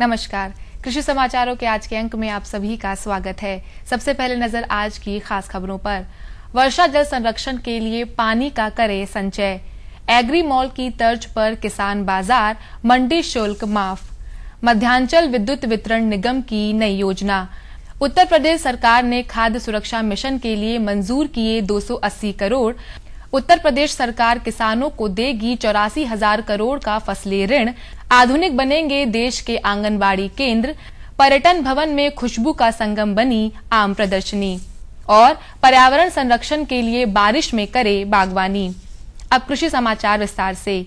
नमस्कार कृषि समाचारों के आज के अंक में आप सभी का स्वागत है सबसे पहले नजर आज की खास खबरों पर वर्षा जल संरक्षण के लिए पानी का करे संचय एग्री मॉल की तर्ज पर किसान बाजार मंडी शुल्क माफ मध्यांचल विद्युत वितरण निगम की नई योजना उत्तर प्रदेश सरकार ने खाद्य सुरक्षा मिशन के लिए मंजूर किए 280 करोड़ उत्तर प्रदेश सरकार किसानों को देगी चौरासी हजार करोड़ का फसली ऋण आधुनिक बनेंगे देश के आंगनबाड़ी केंद्र पर्यटन भवन में खुशबू का संगम बनी आम प्रदर्शनी और पर्यावरण संरक्षण के लिए बारिश में करे बागवानी अब कृषि समाचार विस्तार से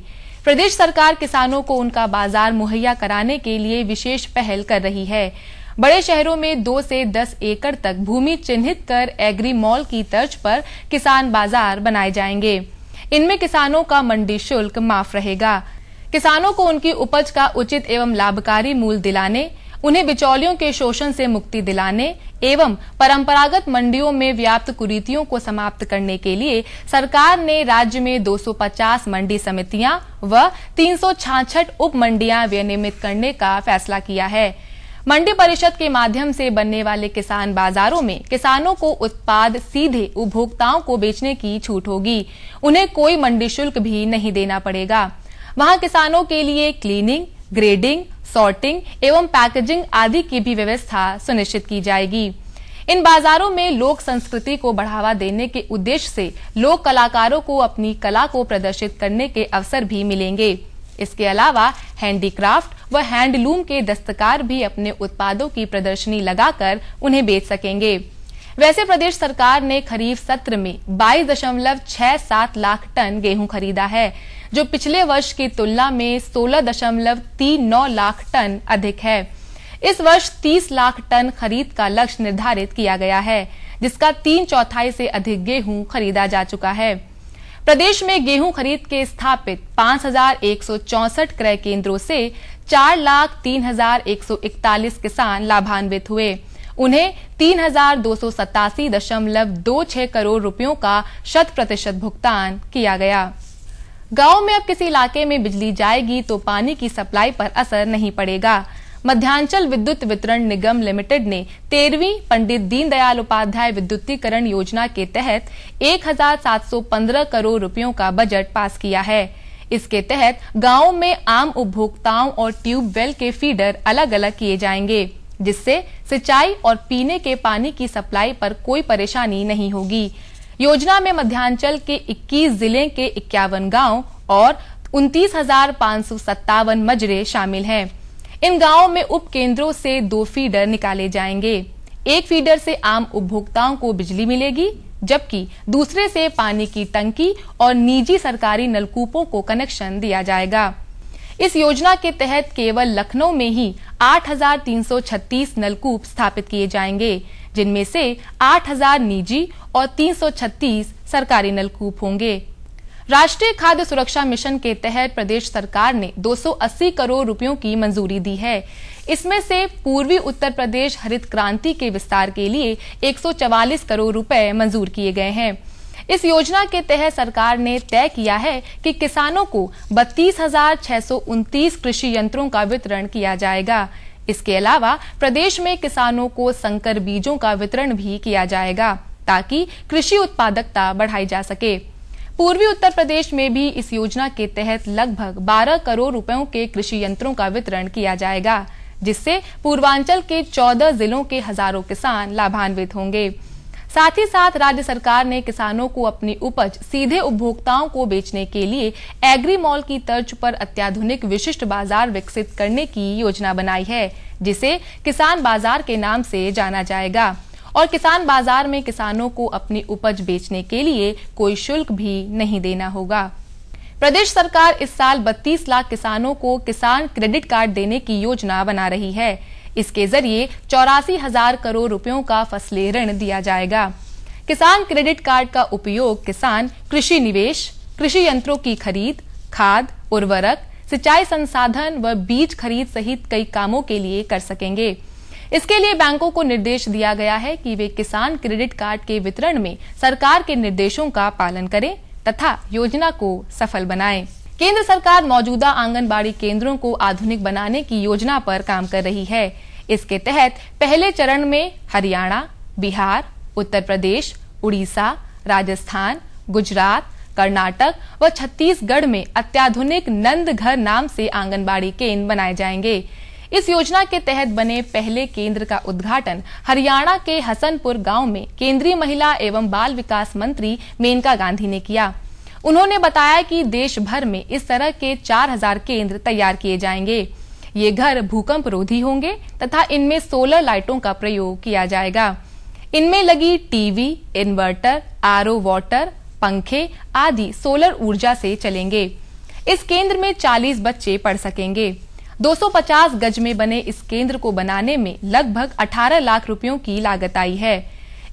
प्रदेश सरकार किसानों को उनका बाजार मुहैया कराने के लिए विशेष पहल कर रही है बड़े शहरों में दो से दस एकड़ तक भूमि चिन्हित कर एग्री मॉल की तर्ज पर किसान बाजार बनाए जाएंगे इनमें किसानों का मंडी शुल्क माफ रहेगा किसानों को उनकी उपज का उचित एवं लाभकारी मूल दिलाने उन्हें बिचौलियों के शोषण से मुक्ति दिलाने एवं परंपरागत मंडियों में व्याप्त कुरीतियों को समाप्त करने के लिए सरकार ने राज्य में 250 मंडी समितियां व तीन उप मंडियां विनियमित करने का फैसला किया है मंडी परिषद के माध्यम से बनने वाले किसान बाजारों में किसानों को उत्पाद सीधे उपभोक्ताओं को बेचने की छूट होगी उन्हें कोई मंडी शुल्क भी नहीं देना पड़ेगा वहां किसानों के लिए क्लीनिंग ग्रेडिंग सॉर्टिंग एवं पैकेजिंग आदि की भी व्यवस्था सुनिश्चित की जाएगी इन बाजारों में लोक संस्कृति को बढ़ावा देने के उद्देश्य से लोक कलाकारों को अपनी कला को प्रदर्शित करने के अवसर भी मिलेंगे इसके अलावा हैंडीक्राफ्ट व हैंडलूम के दस्तकार भी अपने उत्पादों की प्रदर्शनी लगाकर उन्हें बेच सकेंगे वैसे प्रदेश सरकार ने खरीफ सत्र में बाईस दशमलव छह सात लाख टन गेहूं खरीदा है जो पिछले वर्ष की तुलना में सोलह दशमलव तीन नौ लाख टन अधिक है इस वर्ष 30 लाख टन खरीद का लक्ष्य निर्धारित किया गया है जिसका तीन चौथाई से अधिक गेहूं खरीदा जा चुका है प्रदेश में गेहूं खरीद के स्थापित पांच क्रय केंद्रों से चार लाख तीन हजार एक सौ इकतालीस किसान लाभान्वित हुए उन्हें तीन हजार दो सौ सतासी दशमलव दो छह करोड़ रुपयों का शत प्रतिशत भुगतान किया गया गांव में अब किसी इलाके में बिजली जाएगी तो पानी की सप्लाई पर असर नहीं पड़ेगा मध्यांचल विद्युत वितरण निगम लिमिटेड ने तेरहवीं पंडित दीनदयाल उपाध्याय विद्युतीकरण योजना के तहत 1,715 करोड़ रुपयों का बजट पास किया है इसके तहत गांवों में आम उपभोक्ताओं और ट्यूबवेल के फीडर अलग अलग किए जाएंगे जिससे सिंचाई और पीने के पानी की सप्लाई पर कोई परेशानी नहीं होगी योजना में मध्यांचल के 21 जिले के इक्यावन गांव और उनतीस मजरे शामिल हैं। इन गांवों में उप केंद्रों से दो फीडर निकाले जाएंगे एक फीडर से आम उपभोक्ताओं को बिजली मिलेगी जबकि दूसरे से पानी की टंकी और निजी सरकारी नलकूपों को कनेक्शन दिया जाएगा इस योजना के तहत केवल लखनऊ में ही 8,336 नलकूप स्थापित किए जाएंगे जिनमें से 8,000 निजी और 336 सरकारी नलकूप होंगे राष्ट्रीय खाद्य सुरक्षा मिशन के तहत प्रदेश सरकार ने 280 करोड़ रुपयों की मंजूरी दी है इसमें से पूर्वी उत्तर प्रदेश हरित क्रांति के विस्तार के लिए 144 करोड़ रुपए मंजूर किए गए हैं इस योजना के तहत सरकार ने तय किया है कि किसानों को बत्तीस कृषि यंत्रों का वितरण किया जाएगा इसके अलावा प्रदेश में किसानों को संकर बीजों का वितरण भी किया जाएगा ताकि कृषि उत्पादकता बढ़ाई जा सके पूर्वी उत्तर प्रदेश में भी इस योजना के तहत लगभग 12 करोड़ रुपयों के कृषि यंत्रों का वितरण किया जाएगा जिससे पूर्वांचल के 14 जिलों के हजारों किसान लाभान्वित होंगे साथ ही साथ राज्य सरकार ने किसानों को अपनी उपज सीधे उपभोक्ताओं को बेचने के लिए एग्री मॉल की तर्ज पर अत्याधुनिक विशिष्ट बाजार विकसित करने की योजना बनाई है जिसे किसान बाजार के नाम से जाना जाएगा और किसान बाजार में किसानों को अपनी उपज बेचने के लिए कोई शुल्क भी नहीं देना होगा प्रदेश सरकार इस साल 32 लाख किसानों को किसान क्रेडिट कार्ड देने की योजना बना रही है इसके जरिए चौरासी हजार करोड़ रुपयों का फसली ऋण दिया जाएगा किसान क्रेडिट कार्ड का उपयोग किसान कृषि निवेश कृषि यंत्रों की खरीद खाद उर्वरक सिंचाई संसाधन व बीज खरीद सहित कई कामों के लिए कर सकेंगे इसके लिए बैंकों को निर्देश दिया गया है कि वे किसान क्रेडिट कार्ड के वितरण में सरकार के निर्देशों का पालन करें तथा योजना को सफल बनाएं। केंद्र सरकार मौजूदा आंगनबाड़ी केंद्रों को आधुनिक बनाने की योजना पर काम कर रही है इसके तहत पहले चरण में हरियाणा बिहार उत्तर प्रदेश उड़ीसा राजस्थान गुजरात कर्नाटक व छत्तीसगढ़ में अत्याधुनिक नंद घर नाम से आंगनबाड़ी केंद्र बनाए जाएंगे इस योजना के तहत बने पहले केंद्र का उद्घाटन हरियाणा के हसनपुर गांव में केंद्रीय महिला एवं बाल विकास मंत्री मेनका गांधी ने किया उन्होंने बताया कि देश भर में इस तरह के 4000 केंद्र तैयार किए जाएंगे ये घर भूकंप रोधी होंगे तथा इनमें सोलर लाइटों का प्रयोग किया जाएगा इनमें लगी टीवी इन्वर्टर ओ वाटर पंखे आदि सोलर ऊर्जा से चलेंगे इस केंद्र में 40 बच्चे पढ़ सकेंगे 250 गज में बने इस केंद्र को बनाने में लगभग 18 लाख रुपयों की लागत आई है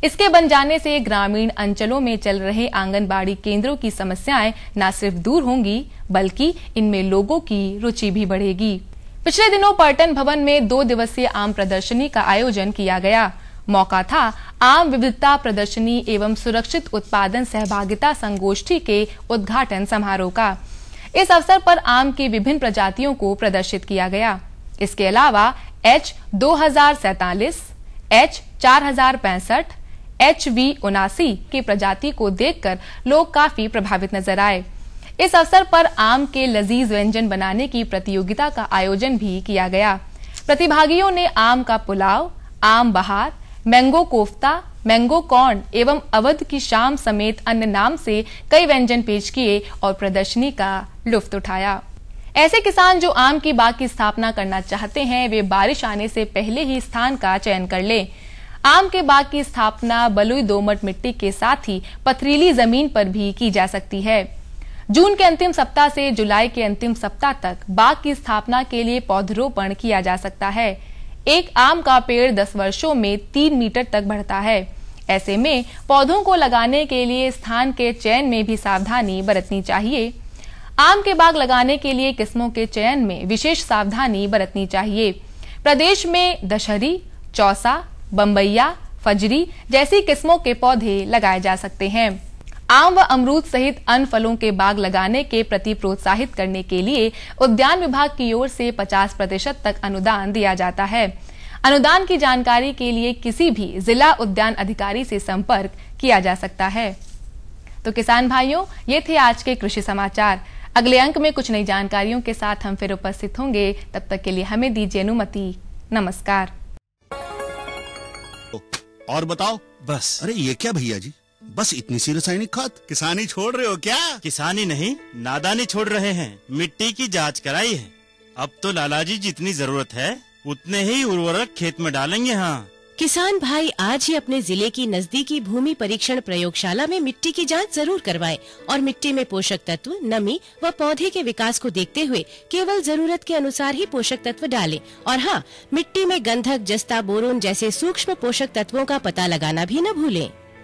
इसके बन जाने से ग्रामीण अंचलों में चल रहे आंगनबाड़ी केंद्रों की समस्याएं न सिर्फ दूर होंगी बल्कि इनमें लोगों की रुचि भी बढ़ेगी पिछले दिनों पर्यटन भवन में दो दिवसीय आम प्रदर्शनी का आयोजन किया गया मौका था आम विविधता प्रदर्शनी एवं सुरक्षित उत्पादन सहभागिता संगोष्ठी के उद्घाटन समारोह का इस अवसर पर आम की विभिन्न प्रजातियों को प्रदर्शित किया गया इसके अलावा एच दो हजार सैतालीस एच चार हजार पैंसठ एच वी उनासी की प्रजाति को देखकर लोग काफी प्रभावित नजर आए इस अवसर पर आम के लजीज व्यंजन बनाने की प्रतियोगिता का आयोजन भी किया गया प्रतिभागियों ने आम का पुलाव आम बहार मैंगो कोफ्ता मैंगो कॉर्न एवं अवध की शाम समेत अन्य नाम से कई व्यंजन पेश किए और प्रदर्शनी का लुफ्त उठाया ऐसे किसान जो आम की बाग की स्थापना करना चाहते हैं वे बारिश आने से पहले ही स्थान का चयन कर लें आम के बाग की स्थापना बलुई दोमट मिट्टी के साथ ही पथरीली जमीन पर भी की जा सकती है जून के अंतिम सप्ताह से जुलाई के अंतिम सप्ताह तक बाग की स्थापना के लिए पौधरोपण किया जा सकता है एक आम का पेड़ 10 वर्षों में 3 मीटर तक बढ़ता है ऐसे में पौधों को लगाने के लिए स्थान के चयन में भी सावधानी बरतनी चाहिए आम के बाग लगाने के लिए किस्मों के चयन में विशेष सावधानी बरतनी चाहिए प्रदेश में दशहरी चौसा बम्बैया फजरी जैसी किस्मों के पौधे लगाए जा सकते हैं आम व अमरूद सहित अन्य फलों के बाग लगाने के प्रति प्रोत्साहित करने के लिए उद्यान विभाग की ओर से 50 प्रतिशत तक अनुदान दिया जाता है अनुदान की जानकारी के लिए किसी भी जिला उद्यान अधिकारी से संपर्क किया जा सकता है तो किसान भाइयों ये थे आज के कृषि समाचार अगले अंक में कुछ नई जानकारियों के साथ हम फिर उपस्थित होंगे तब तक के लिए हमें दीजिए अनुमति नमस्कार और बताओ बस अरे ये क्या भैया जी बस इतनी सी रासायनिक खाद किसानी छोड़ रहे हो क्या किसानी नहीं नादानी छोड़ रहे हैं मिट्टी की जांच कराई है अब तो लाला जी जितनी जरूरत है उतने ही उर्वरक खेत में डालेंगे हाँ किसान भाई आज ही अपने जिले की नजदीकी भूमि परीक्षण प्रयोगशाला में मिट्टी की जांच जरूर करवाएं और मिट्टी में पोषक तत्व नमी व पौधे के विकास को देखते हुए केवल जरूरत के अनुसार ही पोषक तत्व डालें और हाँ मिट्टी में गंधक जस्ता बोरोन जैसे सूक्ष्म पोषक तत्वों का पता लगाना भी न भूलें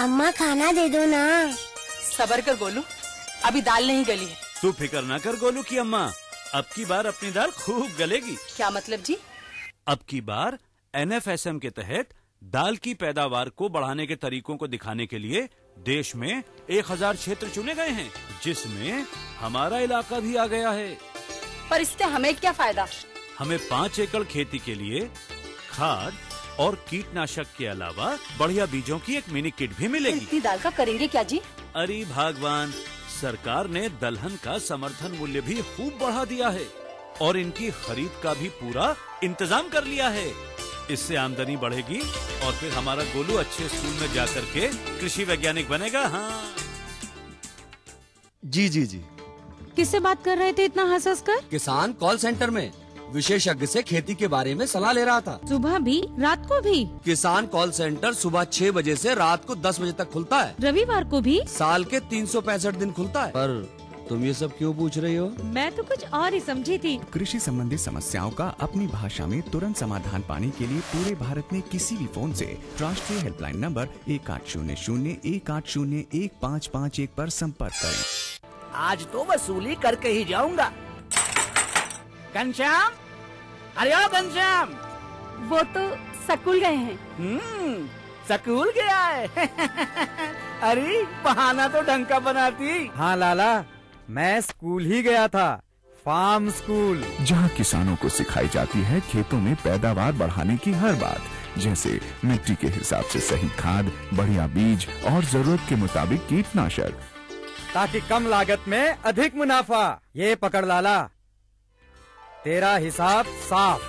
अम्मा खाना दे दो ना सबर कर गोलू अभी दाल नहीं गली है तू फिक्र ना कर गोलू की अम्मा अब की बार अपनी दाल खूब गलेगी क्या मतलब जी अब की बार एम के तहत दाल की पैदावार को बढ़ाने के तरीकों को दिखाने के लिए देश में एक हजार क्षेत्र चुने गए हैं जिसमें हमारा इलाका भी आ गया है पर इससे हमें क्या फायदा हमें पाँच एकड़ खेती के लिए खाद और कीटनाशक के अलावा बढ़िया बीजों की एक मिनी किट भी मिलेगी इतनी दाल का करेंगे क्या जी अरे भगवान सरकार ने दलहन का समर्थन मूल्य भी खूब बढ़ा दिया है और इनकी खरीद का भी पूरा इंतजाम कर लिया है इससे आमदनी बढ़ेगी और फिर हमारा गोलू अच्छे स्कूल में जाकर के कृषि वैज्ञानिक बनेगा हाँ जी जी जी किससे बात कर रहे थे इतना हंस हंस कर किसान कॉल सेंटर में विशेषज्ञ से खेती के बारे में सलाह ले रहा था सुबह भी रात को भी किसान कॉल सेंटर सुबह छह बजे से रात को दस बजे तक खुलता है रविवार को भी साल के तीन सौ पैंसठ दिन खुलता है पर तुम ये सब क्यों पूछ रही हो मैं तो कुछ और ही समझी थी कृषि संबंधी समस्याओं का अपनी भाषा में तुरंत समाधान पाने के लिए पूरे भारत में किसी भी फोन से राष्ट्रीय हेल्पलाइन नंबर एक आठ शून्य शून्य एक आठ शून्य एक पाँच पाँच एक आरोप संपर्क करें आज तो वसूली करके ही जाऊंगा घनश्याम अरे ओ घनश्याम वो तो सकूल गए हैं हम्म सकूल गया है अरे बहाना तो ढंग का बनाती हाँ लाला मैं स्कूल ही गया था फार्म स्कूल जहाँ किसानों को सिखाई जाती है खेतों में पैदावार बढ़ाने की हर बात जैसे मिट्टी के हिसाब से सही खाद बढ़िया बीज और जरूरत के मुताबिक कीटनाशक ताकि कम लागत में अधिक मुनाफा ये पकड़ लाला तेरा हिसाब साफ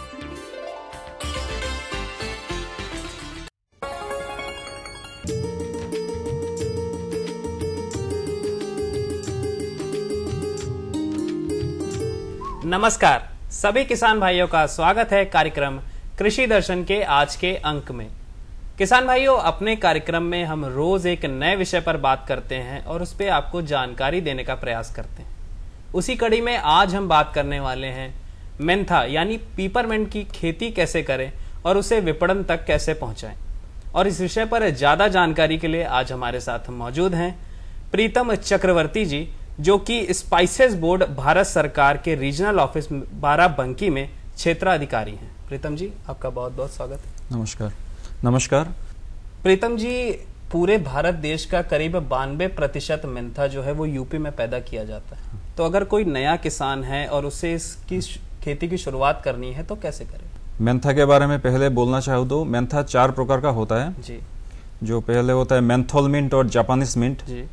नमस्कार सभी किसान भाइयों का स्वागत है कार्यक्रम कृषि दर्शन के आज के अंक में किसान भाइयों अपने कार्यक्रम में हम रोज एक नए विषय पर बात करते हैं और उस पर आपको जानकारी देने का प्रयास करते हैं उसी कड़ी में आज हम बात करने वाले हैं मेंथा यानी पीपरमेंट की खेती कैसे करें और उसे विपणन तक कैसे पहुंचाएं और इस विषय पर ज़्यादा जानकारी के लिए आज हमारे साथ मौजूद हैं प्रीतम चक्रवर्ती जी जो कि स्पाइसेस बोर्ड भारत सरकार के रीजनल ऑफिस बाराबंकी में क्षेत्राधिकारी हैं प्रीतम जी आपका बहुत बहुत स्वागत है नमस्कार नमस्कार प्रीतम जी पूरे भारत देश का करीब बानवे प्रतिशत मेंथा जो है वो यूपी में पैदा किया जाता है तो अगर कोई नया किसान है और उसे इसकी खेती की शुरुआत करनी है तो कैसे करें मेंथा के बारे में पहले बोलना चाहूँ तो मेंथा चार प्रकार का होता है जी जो पहले होता है मेंथोल मिंट और जापानीज मिंट जी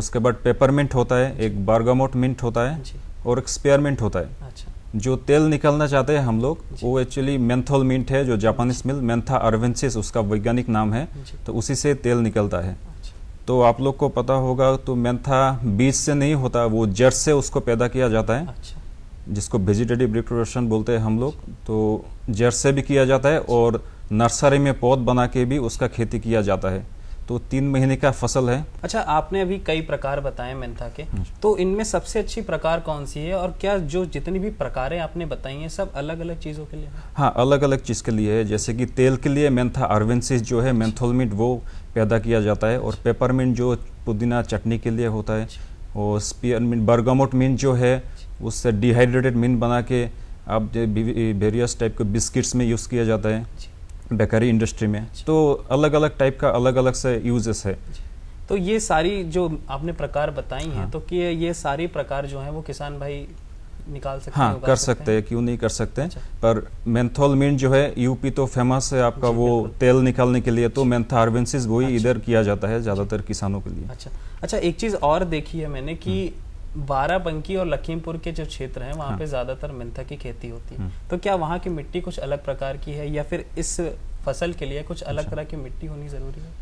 उसके बाद पेपर मिंट होता है एक बार्गामोट मिंट होता है और एक स्पेयर मिंट होता है अच्छा जो तेल निकलना चाहते हैं हम लोग वो एक्चुअली मेंथोल मिंट है जो जापानीज मिल मेंथा अरवेंसिस उसका वैज्ञानिक नाम है तो उसी से तेल निकलता है अच्छा। तो आप लोग को पता होगा तो मेंथा बीज से नहीं होता वो जड़ से उसको पैदा किया जाता है अच्छा। जिसको वेजिटेटिव रिप्रोडक्शन बोलते हैं हम लोग तो जड़ से भी किया जाता है और नर्सरी में पौध बना के भी उसका खेती किया जाता है तो तीन महीने का फसल है अच्छा आपने अभी कई प्रकार बताए मेंथा के हाँ तो इनमें सबसे अच्छी प्रकार कौन सी है और क्या जो जितनी भी प्रकारें आपने बताई हैं सब अलग अलग चीज़ों के लिए हाँ अलग अलग चीज़ के लिए है जैसे कि तेल के लिए मेंथा आर्वेंसिस जो है मेंथोलमिट वो पैदा किया जाता है और पेपरमिंट जो पुदीना चटनी के लिए होता है और स्पियरमिंट बर्गामोट मिंट जो है उससे डिहाइड्रेटेड मिन बना के आप वेरियस टाइप के बिस्किट्स में यूज़ किया जाता है बेकरी इंडस्ट्री में तो अलग अलग टाइप का अलग अलग से यूजेस है तो ये सारी जो आपने प्रकार बताई हैं हाँ। तो कि ये सारी प्रकार जो हैं वो किसान भाई निकाल सकते हाँ कर सकते, सकते हैं क्यों नहीं कर सकते हैं अच्छा। पर मेंथोल मिंट जो है यूपी तो फेमस है आपका वो तेल निकालने के लिए तो मेंथा हार्बेंसिस वही इधर किया जाता है ज़्यादातर किसानों के लिए अच्छा अच्छा एक चीज़ और देखी है मैंने कि हम्म। बाराबंकी और लखीमपुर के जो क्षेत्र हैं वहाँ हाँ। पे ज्यादातर मिंथा की खेती होती है हम्म। तो क्या वहाँ की मिट्टी कुछ अलग प्रकार की है या फिर इस फसल के लिए कुछ अलग अच्छा। तरह की मिट्टी होनी जरूरी है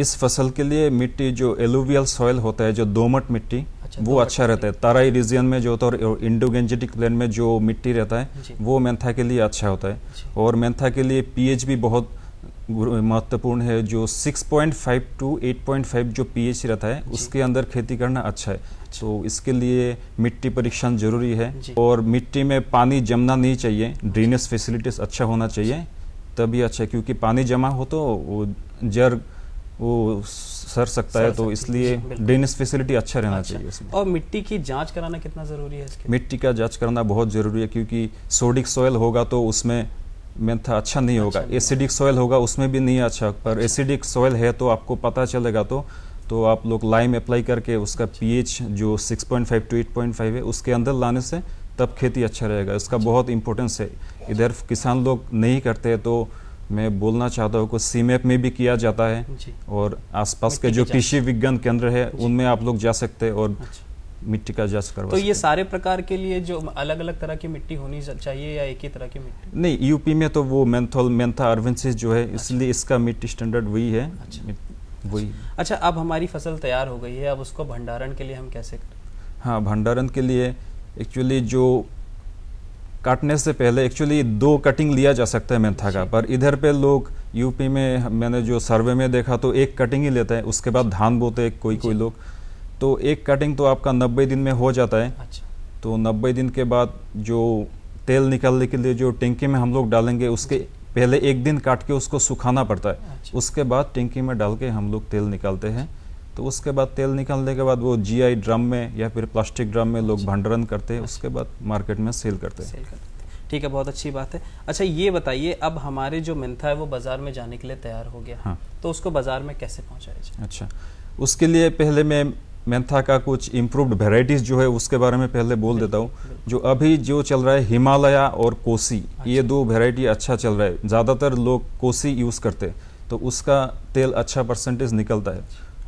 इस फसल के लिए मिट्टी जो एलुवियल सॉइल होता है जो दोमट मिट्टी अच्छा, वो अच्छा रहता है तराई रीजन में जो होता है और इंडोगेंजेटिक प्लेन में जो मिट्टी रहता है वो मेंथा के लिए अच्छा होता है और मेंथा के लिए पीएच भी बहुत महत्वपूर्ण है जो 6.5 टू 8.5 जो पीएच रहता है उसके अंदर खेती करना अच्छा है तो इसके लिए मिट्टी परीक्षण जरूरी है और मिट्टी में पानी जमना नहीं चाहिए ड्रेनेज फैसिलिटीज अच्छा होना चाहिए तभी अच्छा है क्योंकि पानी जमा हो तो वो जर वो सर सकता सर तो है तो इसलिए ड्रेनेज फैसिलिटी अच्छा रहना अच्छा। चाहिए उसमें और मिट्टी की जांच कराना कितना ज़रूरी है इसके मिट्टी का जांच करना बहुत ज़रूरी है क्योंकि सोडिक सॉयल होगा तो उसमें था अच्छा नहीं होगा अच्छा एसिडिक सॉयल होगा उसमें भी नहीं अच्छा पर एसिडिक सॉयल है तो आपको पता चलेगा तो तो आप लोग लाइम अप्लाई करके उसका पीएच जो 6.5 टू 8.5 है उसके अंदर लाने से तब खेती अच्छा रहेगा इसका बहुत इंपॉर्टेंस है इधर किसान लोग नहीं करते हैं तो मैं बोलना चाहता हूँ कुछ सीमेप में भी किया जाता है और आसपास के जो कृषि विज्ञान केंद्र है उनमें आप लोग जा सकते हैं और अच्छा। मिट्टी का जांच करवा तो ये सारे प्रकार के लिए जो अलग अलग तरह की मिट्टी होनी चाहिए या एक ही तरह की मिट्टी नहीं यूपी में तो वो मैंथोल मैंथा अर्वेंसिस जो है अच्छा। इसलिए इसका मिट्टी स्टैंडर्ड वही है अच्छा। वही अच्छा अब हमारी फसल तैयार हो गई है अब उसको भंडारण के लिए हम कैसे करें हाँ भंडारण के लिए एक्चुअली जो काटने से पहले एक्चुअली दो कटिंग लिया जा सकता है मेंथा का पर इधर पे लोग यूपी में मैंने जो सर्वे में देखा तो एक कटिंग ही लेते हैं उसके बाद धान बोते कोई कोई लोग तो एक कटिंग तो आपका नब्बे दिन में हो जाता है अच्छा तो नब्बे दिन के बाद जो तेल निकालने के लिए जो टेंकी में हम लोग डालेंगे उसके अच्छा। पहले एक दिन काट के उसको सुखाना पड़ता है अच्छा। उसके बाद टेंकी में डाल के हम लोग तेल निकालते हैं तो उसके बाद तेल निकालने के बाद वो जीआई ड्रम में या फिर प्लास्टिक ड्रम में लोग अच्छा। भंडारण करते हैं अच्छा। उसके बाद मार्केट में सेल करते हैं ठीक है बहुत अच्छी बात है अच्छा ये बताइए अब हमारे जो मिन्था है वो बाज़ार में जाने के लिए तैयार हो गया हाँ। तो उसको बाज़ार में कैसे पहुँचाया जाए अच्छा उसके लिए पहले मैं मेंथा का कुछ इम्प्रूवड वेराइटीज़ जो है उसके बारे में पहले बोल देता हूँ जो अभी जो चल रहा है हिमालया और कोसी अच्छा। ये दो वेराइटी अच्छा चल रहा है ज़्यादातर लोग कोसी यूज़ करते हैं तो उसका तेल अच्छा परसेंटेज निकलता है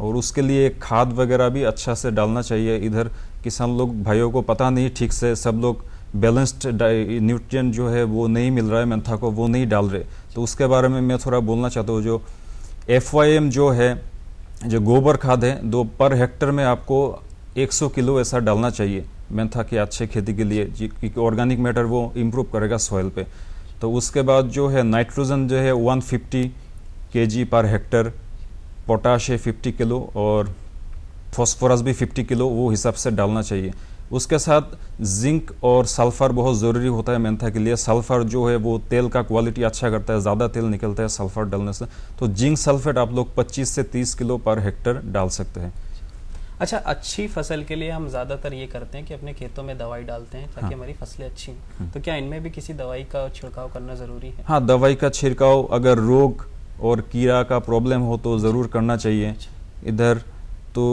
और उसके लिए खाद वगैरह भी अच्छा से डालना चाहिए इधर किसान लोग भाइयों को पता नहीं ठीक से सब लोग बैलेंस्ड न्यूट्रिएंट जो है वो नहीं मिल रहा है मेंथा को वो नहीं डाल रहे तो उसके बारे में मैं थोड़ा बोलना चाहता हूँ जो एफ जो है जो गोबर खाद है दो पर हेक्टर में आपको 100 किलो ऐसा डालना चाहिए मेंथा की अच्छे खेती के लिए क्योंकि ऑर्गेनिक मैटर वो इम्प्रूव करेगा सॉइल पे तो उसके बाद जो है नाइट्रोजन जो है 150 fifty K G per hectare potash है फिफ्टी किलो और फॉस्फोरस भी 50 किलो वो हिसाब से डालना चाहिए उसके साथ जिंक और सल्फ़र बहुत ज़रूरी होता है मेंथा के लिए सल्फ़र जो है वो तेल का क्वालिटी अच्छा करता है ज़्यादा तेल निकलता है सल्फ़र डालने से तो जिंक सल्फ़ेट आप लोग 25 से 30 किलो पर हेक्टर डाल सकते हैं अच्छा अच्छी फसल के लिए हम ज़्यादातर ये करते हैं कि अपने खेतों में दवाई डालते हैं ताकि हाँ। हमारी फसलें अच्छी हों हम्म। तो क्या इनमें भी किसी दवाई का छिड़काव करना ज़रूरी है हाँ दवाई का छिड़काव अगर रोग और कीड़ा का प्रॉब्लम हो तो ज़रूर करना चाहिए अच्छा। इधर तो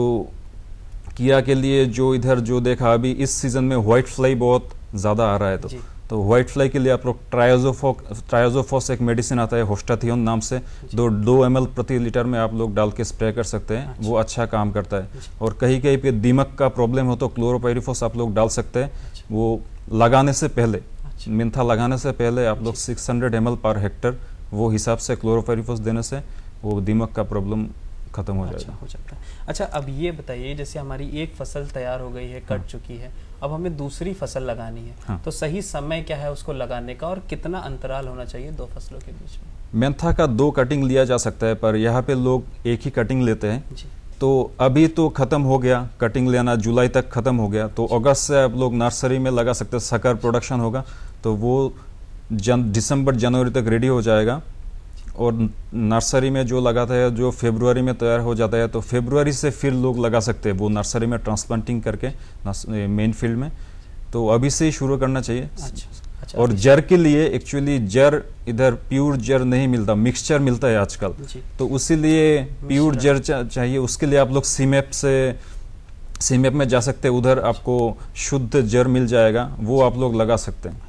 किया के लिए जो इधर जो देखा अभी इस सीजन में व्हाइट फ्लाई बहुत ज़्यादा आ रहा है तो तो व्हाइट फ्लाई के लिए आप लोग ट्रायोजोफो ट्रायोजोफोस एक मेडिसिन आता है होस्टाथियोन नाम से दो दो एम प्रति लीटर में आप लोग डाल के स्प्रे कर सकते हैं अच्छा। वो अच्छा काम करता है और कहीं कहीं पे दीमक का प्रॉब्लम हो तो क्लोरोपेरिफोस आप लोग डाल सकते हैं अच्छा। वो लगाने से पहले अच्छा। मिंथा लगाने से पहले आप लोग six hundred M per hectare वो हिसाब से क्लोरोपेरिफोस देने से वो दीमक का प्रॉब्लम खत्म हो जाएगा हो जाता है अच्छा अब ये बताइए जैसे हमारी एक फसल तैयार हो गई है कट हाँ। चुकी है अब हमें दूसरी फसल लगानी है हाँ। तो सही समय क्या है उसको लगाने का और कितना अंतराल होना चाहिए दो फसलों के बीच में मेंथा का दो कटिंग लिया जा सकता है पर यहाँ पे लोग एक ही कटिंग लेते हैं जी तो अभी तो ख़त्म हो गया कटिंग लेना जुलाई तक ख़त्म हो गया तो अगस्त से आप लोग नर्सरी में लगा सकते हैं सकर प्रोडक्शन होगा तो वो जन दिसंबर जनवरी तक रेडी हो जाएगा और नर्सरी में जो लगाता है जो फेब्रुवरी में तैयार हो जाता है तो फेब्रुवरी से फिर लोग लगा सकते हैं वो नर्सरी में ट्रांसप्लांटिंग करके मेन फील्ड में तो अभी से ही शुरू करना चाहिए अच्छा, अच्छा, और जर के लिए एक्चुअली जर इधर प्योर जर नहीं मिलता मिक्सचर मिलता है आजकल तो लिए प्योर जर चा, चाहिए उसके लिए आप लोग सीमेप से सीमेप में जा सकते हैं उधर आपको शुद्ध जर मिल जाएगा वो आप लोग लगा सकते हैं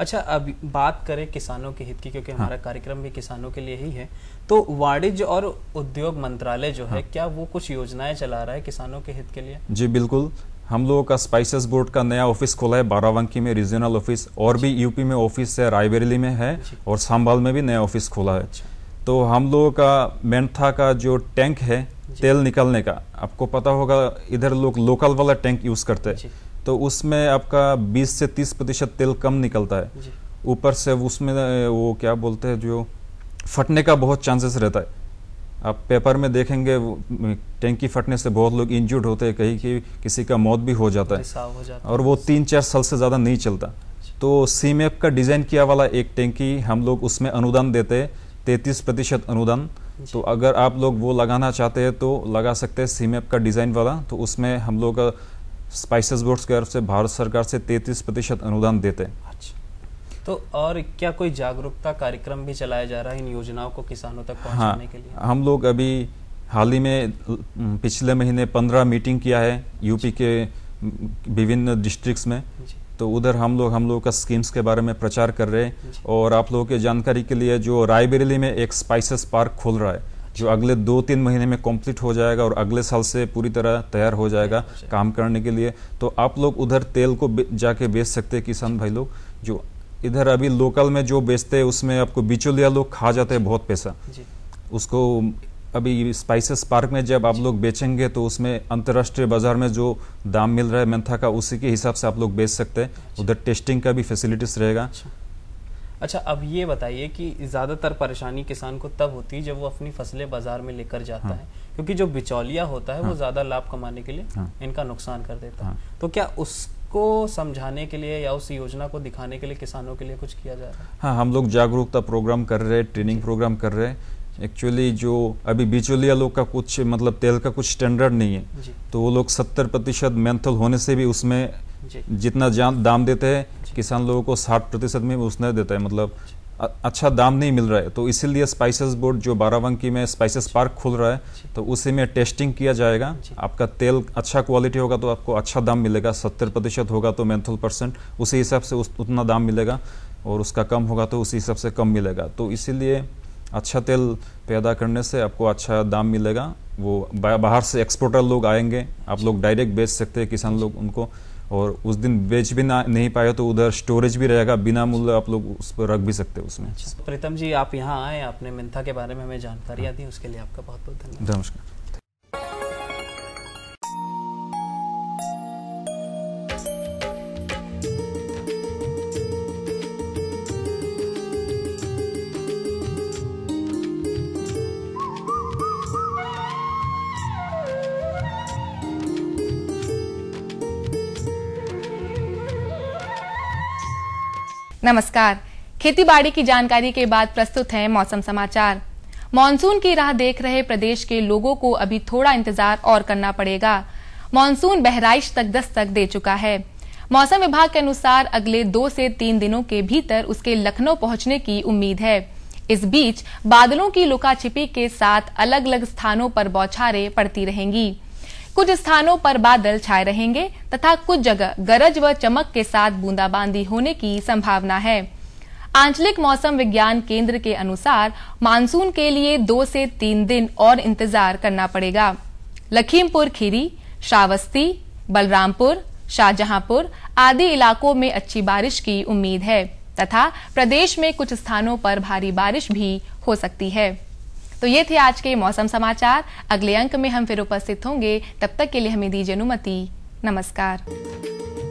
अच्छा अब बात करें किसानों के हित की क्योंकि हाँ। हमारा कार्यक्रम भी किसानों के लिए ही है तो वाणिज्य और उद्योग मंत्रालय जो हाँ। है क्या वो कुछ योजनाएं चला रहा है किसानों के हित के लिए जी बिल्कुल हम लोगों का स्पाइसेस बोर्ड का नया ऑफिस खोला है बाराबंकी में रीजनल ऑफिस और भी यूपी अच्छा। में ऑफिस है रायबरेली में है और संभाल में भी नया ऑफिस खोला है अच्छा। तो हम लोगों का मेन्था का जो टैंक है तेल निकालने का आपको पता होगा इधर लोग लोकल वाला टैंक यूज़ करते हैं तो उसमें आपका 20 से 30 प्रतिशत तेल कम निकलता है ऊपर से उसमें वो क्या बोलते हैं जो फटने का बहुत चांसेस रहता है आप पेपर में देखेंगे टैंकी फटने से बहुत लोग इंजर्ड होते हैं कहीं कि किसी का मौत भी हो जाता है हो जाता और वो तीन चार साल से ज़्यादा नहीं चलता तो सीमेप का डिज़ाइन किया वाला एक टैंकी हम लोग उसमें अनुदान देते हैं तैतीस प्रतिशत अनुदान तो अगर आप लोग वो लगाना चाहते हैं तो लगा सकते हैं सीमेप का डिज़ाइन वाला तो उसमें हम लोग स्पाइसेस बोर्ड की तरफ से भारत सरकार से 33 प्रतिशत अनुदान देते हैं अच्छा तो और क्या कोई जागरूकता कार्यक्रम भी चलाया जा रहा है इन योजनाओं को किसानों तक हाँ, पहुंचाने हाँ, के लिए हम लोग अभी हाल ही में पिछले महीने 15 मीटिंग किया है यूपी के विभिन्न डिस्ट्रिक्ट्स में तो उधर हम लोग हम लोग का स्कीम्स के बारे में प्रचार कर रहे हैं और आप लोगों के जानकारी के लिए जो रायबरेली में एक स्पाइसेस पार्क खोल रहा है जो अगले दो तीन महीने में कंप्लीट हो जाएगा और अगले साल से पूरी तरह तैयार हो जाएगा काम करने के लिए तो आप लोग उधर तेल को जाके बेच सकते हैं किसान भाई लोग जो इधर अभी लोकल में जो बेचते हैं उसमें आपको बिचौलिया लोग खा जाते हैं बहुत पैसा उसको अभी स्पाइसेस पार्क में जब आप लोग बेचेंगे तो उसमें अंतर्राष्ट्रीय बाजार में जो दाम मिल रहा है मेंथा का उसी के हिसाब से आप लोग बेच सकते हैं उधर टेस्टिंग का भी फैसिलिटीज रहेगा अच्छा। अच्छा अब ये बताइए कि ज़्यादातर परेशानी किसान को तब होती है जब वो अपनी फसलें बाजार में लेकर जाता हाँ। है क्योंकि जो बिचौलिया होता है हाँ। वो ज़्यादा लाभ कमाने के लिए हाँ। इनका नुकसान कर देता है हाँ। तो क्या उसको समझाने के लिए या उस योजना को दिखाने के लिए किसानों के लिए कुछ किया जा रहा है हाँ हम लोग जागरूकता प्रोग्राम कर रहे हैं ट्रेनिंग प्रोग्राम कर रहे हैं एक्चुअली जो अभी बिचौलिया लोग का कुछ मतलब तेल का कुछ स्टैंडर्ड नहीं है तो वो लोग सत्तर प्रतिशत मेंथल होने से भी उसमें जितना दाम देते हैं किसान लोगों को साठ प्रतिशत में उसने देता है मतलब अच्छा दाम नहीं मिल रहा है तो इसीलिए स्पाइसेस बोर्ड जो बाराबंकी में स्पाइसेस पार्क खुल रहा है तो उसी में टेस्टिंग किया जाएगा आपका तेल अच्छा क्वालिटी होगा तो आपको अच्छा दाम मिलेगा सत्तर प्रतिशत होगा तो मैंथल परसेंट उसी हिसाब से उस, उतना दाम मिलेगा और उसका कम होगा तो उसी हिसाब से कम मिलेगा तो इसीलिए अच्छा तेल पैदा करने से आपको अच्छा दाम मिलेगा वो बाहर से एक्सपोर्टर लोग आएंगे आप लोग डायरेक्ट बेच सकते हैं किसान लोग उनको और उस दिन बेच भी ना नहीं पाए तो उधर स्टोरेज भी रहेगा बिना मूल्य आप लोग उस पर रख भी सकते हैं उसमें अच्छा। प्रीतम जी आप यहाँ आए आपने मिंथा के बारे में हमें जानकारियाँ दी उसके लिए आपका बहुत बहुत धन्यवाद नमस्कार नमस्कार खेतीबाड़ी की जानकारी के बाद प्रस्तुत है मौसम समाचार मानसून की राह देख रहे प्रदेश के लोगों को अभी थोड़ा इंतजार और करना पड़ेगा मानसून बहराइश तक दस्तक दे चुका है मौसम विभाग के अनुसार अगले दो से तीन दिनों के भीतर उसके लखनऊ पहुंचने की उम्मीद है इस बीच बादलों की लुकाछिपी के साथ अलग अलग स्थानों पर बौछारें पड़ती रहेंगी कुछ स्थानों पर बादल छाए रहेंगे तथा कुछ जगह गरज व चमक के साथ बूंदाबांदी होने की संभावना है आंचलिक मौसम विज्ञान केंद्र के अनुसार मानसून के लिए दो से तीन दिन और इंतजार करना पड़ेगा लखीमपुर खीरी श्रावस्ती बलरामपुर शाहजहांपुर आदि इलाकों में अच्छी बारिश की उम्मीद है तथा प्रदेश में कुछ स्थानों पर भारी बारिश भी हो सकती है तो ये थे आज के मौसम समाचार अगले अंक में हम फिर उपस्थित होंगे तब तक के लिए हमें दीजिए अनुमति नमस्कार